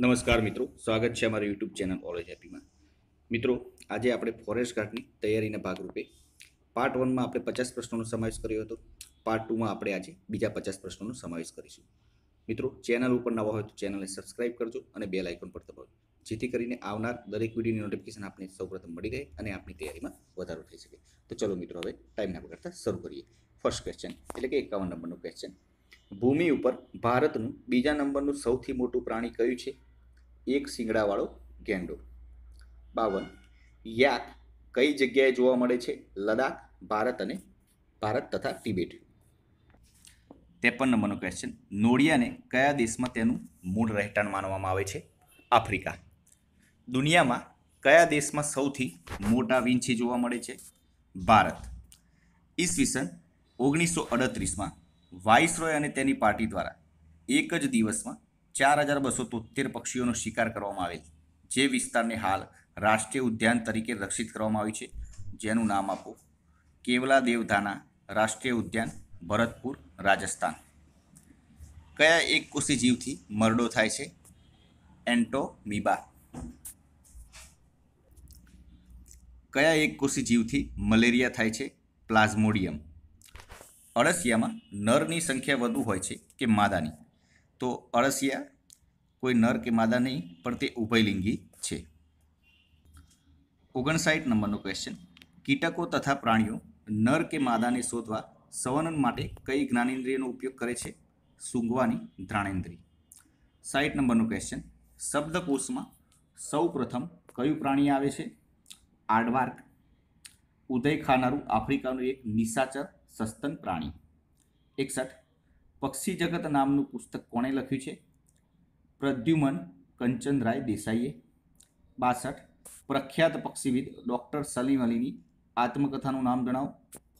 નમસ્કાર મિત્રો સ્વાગત છે અમારા યુટ્યુબ ચેનલ ઓલેજ હેપીમાં મિત્રો આજે આપણે ફોરેસ્ટ ગાર્ડની તૈયારીના ભાગરૂપે પાર્ટ વનમાં આપણે પચાસ પ્રશ્નોનો સમાવેશ કર્યો હતો પાર્ટ ટુમાં આપણે આજે બીજા પચાસ પ્રશ્નોનો સમાવેશ કરીશું મિત્રો ચેનલ ઉપર નવા હોય તો ચેનલને સબસ્ક્રાઇબ કરજો અને બેલ આઇકોન પર દબાવજો જેથી કરીને આવનાર દરેક વિડીયોની નોટિફિકેશન આપણે સૌપ્રથમ મળી રહે અને આપણી તૈયારીમાં વધારો થઈ શકે તો ચલો મિત્રો હવે ટાઈમના બગાડતા શરૂ કરીએ ફર્સ્ટ ક્વેશ્ચન એટલે કે એકાવન નંબરનું ક્વેશ્ચન ભૂમિ ઉપર ભારતનું બીજા નંબરનું સૌથી મોટું પ્રાણી કયું છે એક શિંગડાવાળો ગેંડો બાવન યાક કઈ જગ્યાએ જોવા મળે છે લદાખ ભારત અને ભારત તથા તિબેટ ત્રેપન નંબરનો ક્વેશ્ચન નોળિયાને કયા દેશમાં તેનું મૂળ રહેઠાણ માનવામાં આવે છે આફ્રિકા દુનિયામાં કયા દેશમાં સૌથી મોટા વિંછી જોવા મળે છે ભારત ઈસવીસન ઓગણીસો અડત્રીસમાં વાઇસરોય અને તેની પાર્ટી દ્વારા એક જ દિવસમાં ચાર હજાર બસો તોતેર પક્ષીઓનો શિકાર કરવામાં આવેલ જે વિસ્તારને હાલ રાષ્ટ્રીય ઉદ્યાન તરીકે રક્ષિત કરવામાં આવ્યું છે જેનું નામ આપો કેવલા દેવધાના રાષ્ટ્રીય ઉદ્યાન ભરતપુર રાજસ્થાન કયા એક કોષી જીવથી મરડો થાય છે એન્ટોમીબા કયા એક કોષી જીવથી મલેરિયા થાય છે પ્લાઝ્મોડિયમ અળસિયામાં નરની સંખ્યા વધુ હોય છે કે માદાની તો અળસિયા કોઈ નર કે માદા નહીં પણ તે ઉભયલિંગી છે ઓગણસાઠ નંબરનો ક્વેશ્ચન કીટકો તથા પ્રાણીઓ નર કે માદાને શોધવા સંવનન માટે કઈ જ્ઞાનેન્દ્રિયનો ઉપયોગ કરે છે સૂંઘવાની ધ્રાણેન્દ્રિય સાઠ નંબરનો ક્વેશ્ચન શબ્દકોષમાં સૌ પ્રથમ કયું પ્રાણી આવે છે આડવાર્ક ઉદય ખાનારું આફ્રિકાનું એક નિશાચર સસ્તન પ્રાણી એકસઠ પક્ષી જગત નામનું પુસ્તક કોણે લખ્યું છે પ્રદ્યુમન કંચનરાય દેસાઈએ બાસઠ પ્રખ્યાત પક્ષીવિદ ડૉક્ટર સલીમ અલીની આત્મકથાનું નામ જણાવો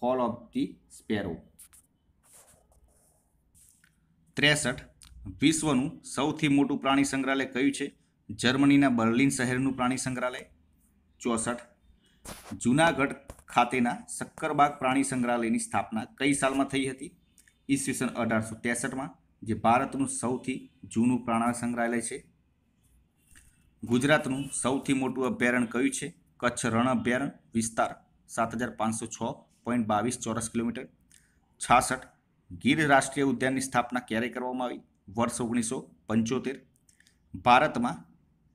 ફોલ ઓફ ધી સ્પેરો ત્રેસઠ વિશ્વનું સૌથી મોટું પ્રાણી સંગ્રહાલય કયું છે જર્મનીના બર્લિન શહેરનું પ્રાણી સંગ્રહાલય ચોસઠ જૂનાગઢ ખાતેના સક્કરબાગ પ્રાણી સંગ્રહાલયની સ્થાપના કઈ સાલમાં થઈ હતી ઈસવીસન અઢારસો ત્રેસઠમાં જે ભારતનું સૌથી જૂનું પ્રાણાર સંગ્રહાલય છે ગુજરાતનું સૌથી મોટું અભયારણ્ય કયું છે કચ્છ રણ અભયારણ્ય વિસ્તાર સાત હજાર પાંચસો છ પોઈન્ટ બાવીસ ચોરસ કિલોમીટર છાસઠ ગીર રાષ્ટ્રીય ઉદ્યાનની સ્થાપના ક્યારે કરવામાં આવી વર્ષ ઓગણીસો પંચોતેર ભારતમાં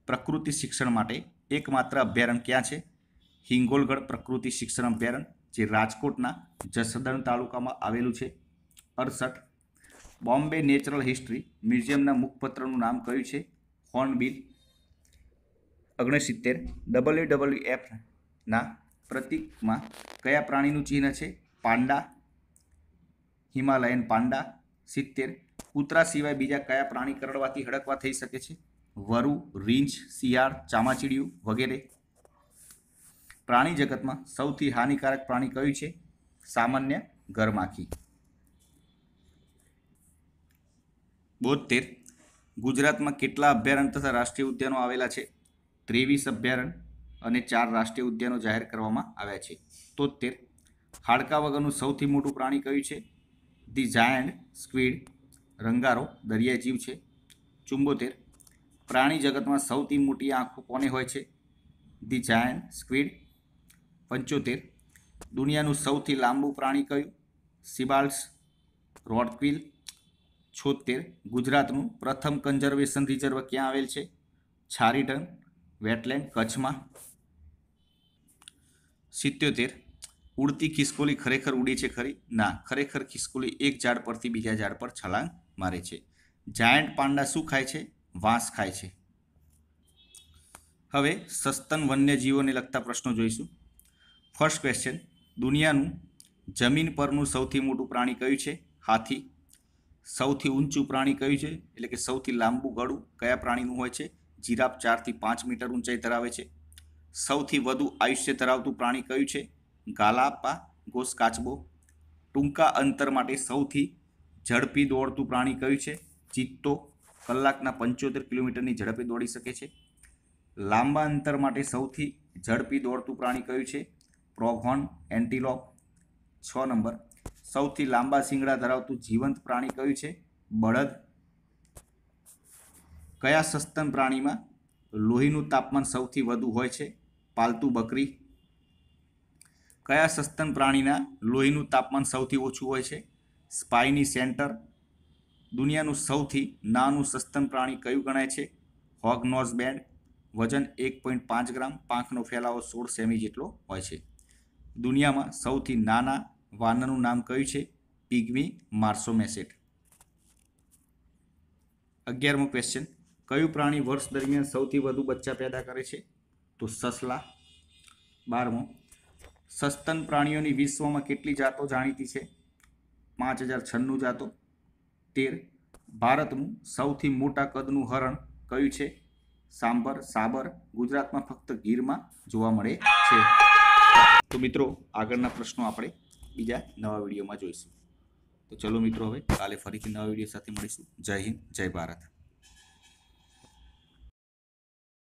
પ્રકૃતિ શિક્ષણ માટે એકમાત્ર અભયારણ્ય ક્યાં છે હિંગોલગઢ પ્રકૃતિ શિક્ષણ અભયારણ્ય જે રાજકોટના જસદણ તાલુકામાં આવેલું છે અડસઠ બોમ્બે નેચરલ હિસ્ટ્રી મ્યુઝિયમના મુખપત્રનું નામ કયું છે હોર્નબિલ ઓગણસિત્તેર ડબલ્યુ ડબલ્યુ એફના પ્રતિકમાં કયા પ્રાણીનું ચિહ્ન છે પાંડા હિમાલયન પાંડા સિત્તેર કૂતરા સિવાય બીજા કયા પ્રાણી કરડવાથી હડકવા થઈ શકે છે વરુ રીંછ શિયાળ ચામાચીડિયું વગેરે પ્રાણી જગતમાં સૌથી હાનિકારક પ્રાણી કયું છે સામાન્ય ગરમાખી બોતેર ગુજરાતમાં કેટલા અભયારણ્ય તથા રાષ્ટ્રીય ઉદ્યાનો આવેલા છે ત્રેવીસ અભયારણ્ય અને ચાર રાષ્ટ્રીય ઉદ્યાનો જાહેર કરવામાં આવ્યા છે તોતેર હાડકા વગરનું સૌથી મોટું પ્રાણી કયું છે ધી જાયન્ટ સ્ક્વીડ રંગારો દરિયાઈ જીવ છે ચુંબોતેર પ્રાણી જગતમાં સૌથી મોટી આંખો કોને હોય છે ધી જાયન્ટ સ્ક્વીડ પંચોતેર દુનિયાનું સૌથી લાંબુ પ્રાણી કયું સિબાલ્સ રોડક્વિલ છોતેર ગુજરાતનું પ્રથમ કન્ઝર્વેશન રિઝર્વ ક્યાં આવેલ છે છારીટન વેટલેન્ડ કચ્છમાં સિત્યોતેર ઉડતી ખિસકોલી ખરેખર ઉડી છે ખરી ના ખરેખર ખિસકોલી એક ઝાડ પરથી બીજા ઝાડ પર છલાંગ મારે છે જાયન્ટ પાંડા શું ખાય છે વાંસ ખાય છે હવે સસ્તન વન્યજીવોને લગતા પ્રશ્નો જોઈશું ફર્સ્ટ ક્વેશ્ચન દુનિયાનું જમીન પરનું સૌથી મોટું પ્રાણી કયું છે હાથી સૌથી ઊંચું પ્રાણી કયું છે એટલે કે સૌથી લાંબું ગળું કયા પ્રાણીનું હોય છે જીરાફ ચારથી પાંચ મીટર ઊંચાઈ ધરાવે છે સૌથી વધુ આયુષ્ય ધરાવતું પ્રાણી કયું છે ગાલાપા ગોસ કાચબો ટૂંકા અંતર માટે સૌથી ઝડપી દોડતું પ્રાણી કયું છે ચિત્તો કલાકના પંચોતેર કિલોમીટરની ઝડપે દોડી શકે છે લાંબા અંતર માટે સૌથી ઝડપી દોડતું પ્રાણી કયું છે પ્રોઘોન એન્ટીલોપ છ નંબર સૌથી લાંબા શિંગડા ધરાવતું જીવંત પ્રાણી કયું છે બળદ કયા સસ્તન પ્રાણીમાં લોહીનું તાપમાન સૌથી વધુ હોય છે પાલતુ બકરી કયા સસ્તન પ્રાણીના લોહીનું તાપમાન સૌથી ઓછું હોય છે સ્પાઇની સેન્ટર દુનિયાનું સૌથી નાનું સસ્તન પ્રાણી કયું ગણાય છે હોગ બેન્ડ વજન એક પોઈન્ટ પાંચ ગ્રામ પાંખનો ફેલાવો સોળ સેમી જેટલો હોય છે દુનિયામાં સૌથી નાના વાનરનું નામ કયું છે પિગ્મી માર્સોમેસેટ અગિયારમો ક્વેશ્ચન કયું પ્રાણી વર્ષ દરમિયાન સૌથી વધુ બચ્ચા પેદા કરે છે તો સસલા બારમો સસ્તન પ્રાણીઓની વિશ્વમાં કેટલી જાતો જાણીતી છે પાંચ હજાર છન્નું જાતો તેર ભારતનું સૌથી મોટા કદનું હરણ કયું છે સાંભર સાબર ગુજરાતમાં ફક્ત ગીરમાં જોવા મળે છે તો મિત્રો આગળના પ્રશ્નો આપણે બીજા નવા વિડીયોમાં જોઈશું તો ચલો મિત્રો હવે કાલે ફરીથી નવા વિડીયો સાથે મળીશું જય હિન્દ જય ભારત